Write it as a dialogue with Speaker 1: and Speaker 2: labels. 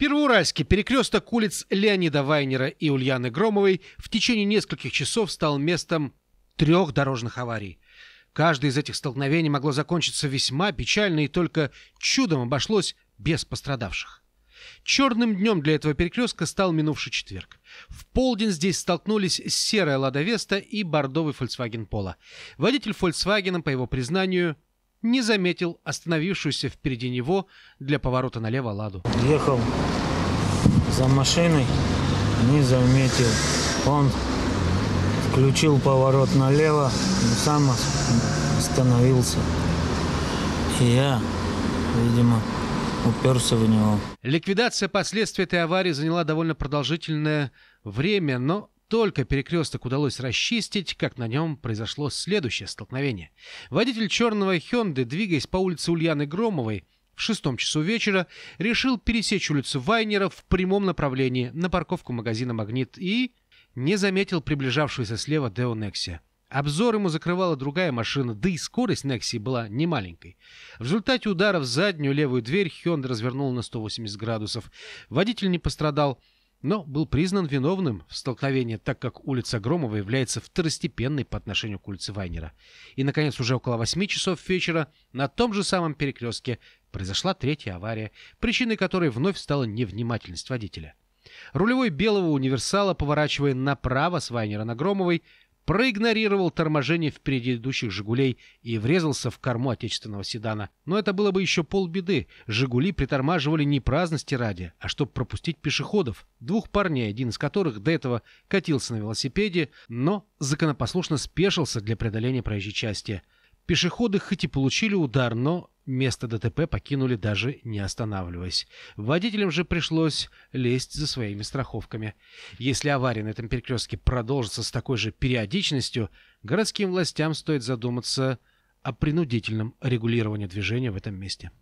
Speaker 1: Первоуральский перекресток улиц Леонида Вайнера и Ульяны Громовой в течение нескольких часов стал местом трех дорожных аварий. Каждое из этих столкновений могло закончиться весьма печально и только чудом обошлось без пострадавших. Черным днем для этого перекрестка стал минувший четверг. В полдень здесь столкнулись серая «Лада Веста» и бордовый «Фольксваген Пола». Водитель «Фольксвагена», по его признанию, не заметил остановившуюся впереди него для поворота налево «Ладу».
Speaker 2: Ехал за машиной, не заметил. Он включил поворот налево, сам остановился. И я, видимо, уперся в него.
Speaker 1: Ликвидация последствий этой аварии заняла довольно продолжительное время, но только перекресток удалось расчистить, как на нем произошло следующее столкновение. Водитель черного Хёнды, двигаясь по улице Ульяны Громовой, в шестом часу вечера решил пересечь улицу Вайнера в прямом направлении на парковку магазина «Магнит» и не заметил приближавшегося слева Део Некси. Обзор ему закрывала другая машина, да и скорость Некси была немаленькой. В результате удара в заднюю левую дверь Хёнда развернул на 180 градусов. Водитель не пострадал, но был признан виновным в столкновении, так как улица Громова является второстепенной по отношению к улице Вайнера. И, наконец, уже около 8 часов вечера на том же самом перекрестке произошла третья авария, причиной которой вновь стала невнимательность водителя. Рулевой белого универсала, поворачивая направо с Вайнера на Громовой, проигнорировал торможение в предыдущих «Жигулей» и врезался в корму отечественного седана. Но это было бы еще полбеды. «Жигули» притормаживали не праздности ради, а чтобы пропустить пешеходов. Двух парней, один из которых до этого катился на велосипеде, но законопослушно спешился для преодоления проезжей части – Пешеходы хоть и получили удар, но место ДТП покинули даже не останавливаясь. Водителям же пришлось лезть за своими страховками. Если авария на этом перекрестке продолжится с такой же периодичностью, городским властям стоит задуматься о принудительном регулировании движения в этом месте.